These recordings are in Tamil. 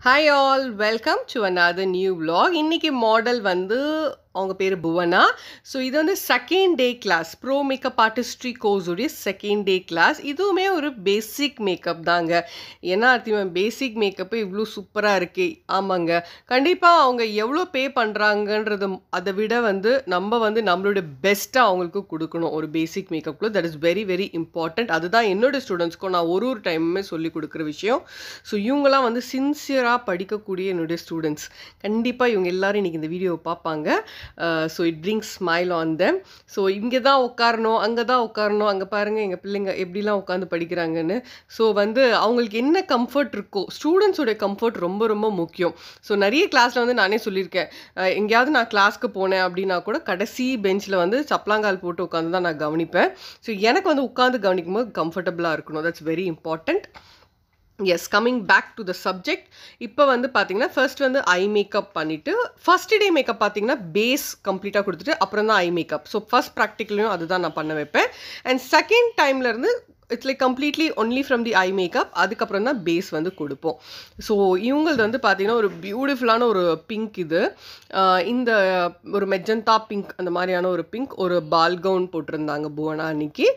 Hi all, welcome to another new vlog. இன்னைக்கு model வந்து அவங்க பேர் புவனா ஸோ இது வந்து second day class pro makeup artistry கோர்ஸுடைய செகண்ட் டே கிளாஸ் இதுவுமே ஒரு பேசிக் மேக்கப் தாங்க ஏன்னா அர்த்திமன் பேசிக் மேக்கப்பு இவ்வளோ சூப்பராக இருக்கே ஆமாங்க கண்டிப்பாக அவங்க எவ்வளோ பே பண்ணுறாங்கன்றது அதை விட வந்து நம்ம வந்து நம்மளுடைய பெஸ்ட்டாக அவங்களுக்கு கொடுக்கணும் ஒரு பேசிக் மேக்கப்குள்ளே that is very very important அதுதான் என்னோடய ஸ்டூடெண்ட்ஸ்க்கும் நான் ஒரு ஒரு டைமுமே சொல்லி கொடுக்குற விஷயம் ஸோ இவங்களாம் வந்து சின்சியராக படிக்கக்கூடிய என்னுடைய ஸ்டூடெண்ட்ஸ் கண்டிப்பாக இவங்க எல்லோரும் இன்றைக்கி இந்த வீடியோவை பார்ப்பாங்க so it brings smile on them so இங்கே தான் உட்காரணும் அங்கே தான் உட்காரணும் அங்கே பாருங்கள் எங்கள் பிள்ளைங்க எப்படிலாம் உட்காந்து படிக்கிறாங்கன்னு ஸோ வந்து அவங்களுக்கு என்ன கம்ஃபர்ட் இருக்கோ ஸ்டூடெண்ட்ஸோட கம்ஃபர்ட் ரொம்ப ரொம்ப முக்கியம் ஸோ நிறைய கிளாஸில் வந்து நானே சொல்லியிருக்கேன் uh, எங்கேயாவது நான் கிளாஸ்க்கு போனேன் அப்படின்னா கூட கடைசி பெஞ்சில் வந்து சப்ளாங்கால் போட்டு உட்காந்து தான் நான் கவனிப்பேன் ஸோ எனக்கு வந்து உட்காந்து கவனிக்கும் போது கம்ஃபர்டபுளாக இருக்கணும் that's very important yes coming back to the subject இப்போ வந்து பார்த்தீங்கன்னா ஃபர்ஸ்ட் வந்து ஐ மேக்கப் பண்ணிவிட்டு ஃபர்ஸ்ட் டே மேக்கப் பார்த்தீங்கன்னா பேஸ் கம்ப்ளீட்டாக கொடுத்துட்டு அப்புறம் தான் ஐ மேக்கப் ஸோ ஃபர்ஸ்ட் ப்ராக்டிக்கலையும் அதுதான் நான் பண்ண வைப்பேன் அண்ட் செகண்ட் டைம்லேருந்து it's like completely only from the eye makeup அதுக்கப்புறம் தான் பேஸ் வந்து கொடுப்போம் ஸோ இவங்களது வந்து பார்த்திங்கன்னா ஒரு பியூட்டிஃபுல்லான ஒரு பிங்க் இது இந்த ஒரு மெஜந்தா பிங்க் அந்த மாதிரியான ஒரு பிங்க் ஒரு பால் கவுன் போட்டிருந்தாங்க புவனா அன்னைக்கு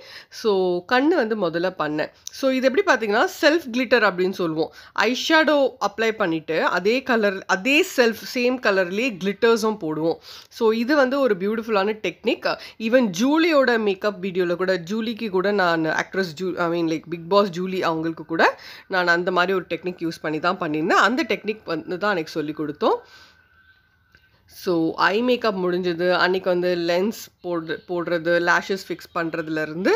ஸோ கண் வந்து முதல்ல பண்ணேன் ஸோ இது எப்படி பார்த்தீங்கன்னா செல்ஃப் கிளிட்டர் அப்படின்னு சொல்லுவோம் ஐ ஷேடோ அப்ளை பண்ணிவிட்டு அதே கலர் அதே செல்ஃப் சேம் கலர்லேயே கிளிட்டர்ஸும் போடுவோம் ஸோ இது வந்து ஒரு பியூட்டிஃபுல்லான டெக்னிக் ஈவன் ஜூலியோட மேக்கப் வீடியோவில் கூட ஜூலிக்கு கூட நான் ஆக்ட்ரஸ் ஜூ I mean like Bigg Boss Julie அவங்களுக்கு கூட நான் அந்த மாதிரி ஒரு டெக்னிக் யூஸ் பண்ணி தான் பண்ணியிருந்தேன் அந்த டெக்னிக் வந்து தான் எனக்கு சொல்லிக் கொடுத்தோம் ஸோ ஐ மேக்கப் முடிஞ்சது அன்றைக்கி வந்து லென்ஸ் போடு போடுறது லேஷஸ் ஃபிக்ஸ் பண்ணுறதுலேருந்து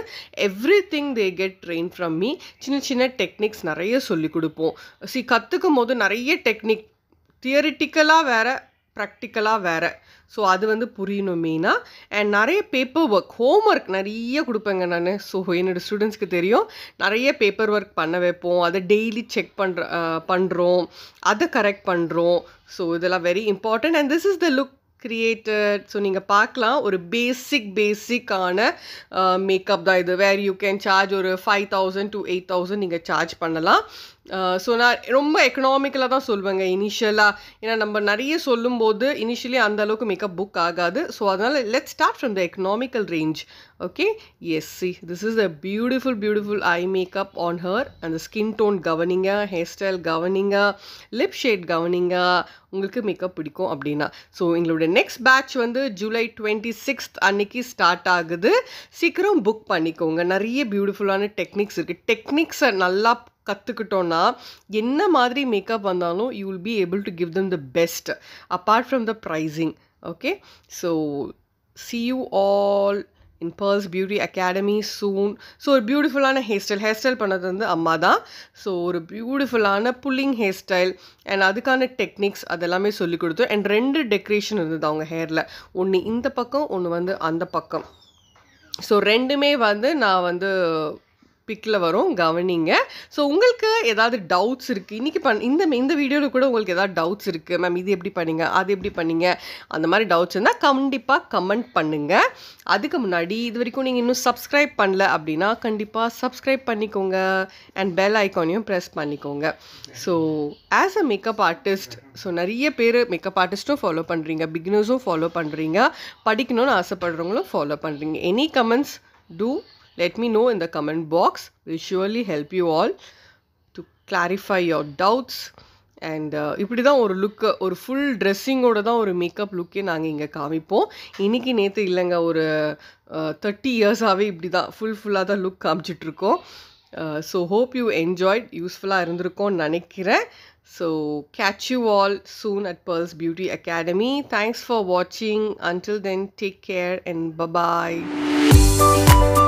எவ்ரி திங் they get train from me சின்ன சின்ன டெக்னிக்ஸ் நிறைய சொல்லிக் கொடுப்போம் சி கற்றுக்கும் போது நிறைய டெக்னிக் தியரிட்டிக்கலாக வேறு ப்ராக்டிக்கலாக வேறு ஸோ அது வந்து புரியணும் மெயினாக அண்ட் நிறைய பேப்பர் ஒர்க் ஹோம் ஒர்க் நிறைய கொடுப்பேங்க நான் ஸோ என்னோடய ஸ்டூடெண்ட்ஸ்க்கு தெரியும் நிறைய பேப்பர் ஒர்க் பண்ண வைப்போம் அதை டெய்லி செக் பண்ணுற பண்ணுறோம் அதை கரெக்ட் பண்ணுறோம் ஸோ இதெல்லாம் very important and this is the look created so நீங்கள் பார்க்கலாம் ஒரு பேசிக் பேசிக்கான மேக்கப் தான் இது வேர் யூ கேன் சார்ஜ் ஒரு five thousand to eight thousand நீங்கள் சார்ஜ் பண்ணலாம் ஸோ நான் ரொம்ப எக்கனாமிக்கலாக தான் சொல்லுவேங்க இனிஷியலாக ஏன்னா நம்ம நிறைய சொல்லும்போது இனிஷியலி அந்த அளவுக்கு மேக்கப் புக் ஆகாது ஸோ அதனால் let start from the economical range okay yes see this is a beautiful beautiful eye makeup on her அந்த ஸ்கின் டோன் கவனிங்க ஹேர் ஸ்டைல் கவனிங்க லிப் ஷேட் கவனிங்க உங்களுக்கு மேக்கப் பிடிக்கும் அப்படின்னா ஸோ எங்களுடைய நெக்ஸ்ட் பேட்ச் வந்து ஜூலை டுவெண்ட்டி சிக்ஸ்த் அன்னைக்கு ஸ்டார்ட் ஆகுது சீக்கிரம் புக் பண்ணிக்கோங்க நிறைய பியூட்டிஃபுல்லான டெக்னிக்ஸ் இருக்குது டெக்னிக்ஸை நல்லா கற்றுக்கிட்டோன்னா என்ன மாதிரி மேக்கப் வந்தாலும் you will be able to give them the best apart from the pricing okay so see you all in பர்ஸ் பியூட்டி அகாடமி சூன் ஸோ ஒரு பியூட்டிஃபுல்லான ஹேர் ஸ்டைல் ஹேர் ஸ்டைல் பண்ணது வந்து அம்மா தான் ஸோ ஒரு பியூட்டிஃபுல்லான புல்லிங் ஹேர் ஸ்டைல் அண்ட் அதுக்கான டெக்னிக்ஸ் அதெல்லாமே சொல்லிக் கொடுத்தோம் அண்ட் ரெண்டு டெக்ரேஷன் இருந்தது அவங்க ஹேரில் ஒன்று இந்த பக்கம் ஒன்று வந்து அந்த பக்கம் ஸோ ரெண்டுமே வந்து நான் வந்து பிக்கில் வரும் கவனிங்க ஸோ உங்களுக்கு ஏதாவது டவுட்ஸ் இருக்குது இன்றைக்கி பண் இந்த இந்த வீடியோவில் கூட உங்களுக்கு ஏதாவது டவுட்ஸ் இருக்குது மேம் இது எப்படி பண்ணீங்க அது எப்படி பண்ணீங்க அந்த மாதிரி டவுட்ஸ் இருந்தால் கண்டிப்பாக கமெண்ட் பண்ணுங்கள் அதுக்கு முன்னாடி இது வரைக்கும் நீங்கள் இன்னும் சப்ஸ்கிரைப் பண்ணல அப்படின்னா கண்டிப்பாக சப்ஸ்கிரைப் பண்ணிக்கோங்க அண்ட் பெல் ஐக்கானையும் ப்ரெஸ் பண்ணிக்கோங்க so as a makeup artist so நிறைய பேர் மேக்கப் ஆர்டிஸ்ட்டும் ஃபாலோ பண்ணுறீங்க பிகினர்ஸும் ஃபாலோ பண்ணுறீங்க படிக்கணும்னு ஆசைப்படுறவங்களும் ஃபாலோ பண்ணுறீங்க any comments do Let me know in the comment box. Will surely help you all to clarify your doubts. And uh, இப்படி தான் ஒரு லுக்கு ஒரு ஃபுல் ட்ரெஸ்ஸிங்கோட தான் ஒரு மேக்கப் லுக்கே நாங்கள் இங்கே காமிப்போம் இன்றைக்கி நேற்று இல்லைங்க ஒரு தேர்ட்டி இயர்ஸாகவே இப்படி தான் ஃபுல் ஃபுல்லாக தான் லுக் காமிச்சிட்ருக்கோம் ஸோ ஹோப் யூ என்ஜாய்ட் யூஸ்ஃபுல்லாக இருந்திருக்கோம்னு நினைக்கிறேன் so catch you all soon at பர்ஸ் பியூட்டி அகாடமி தேங்க்ஸ் ஃபார் வாட்சிங் until then take care and bye bye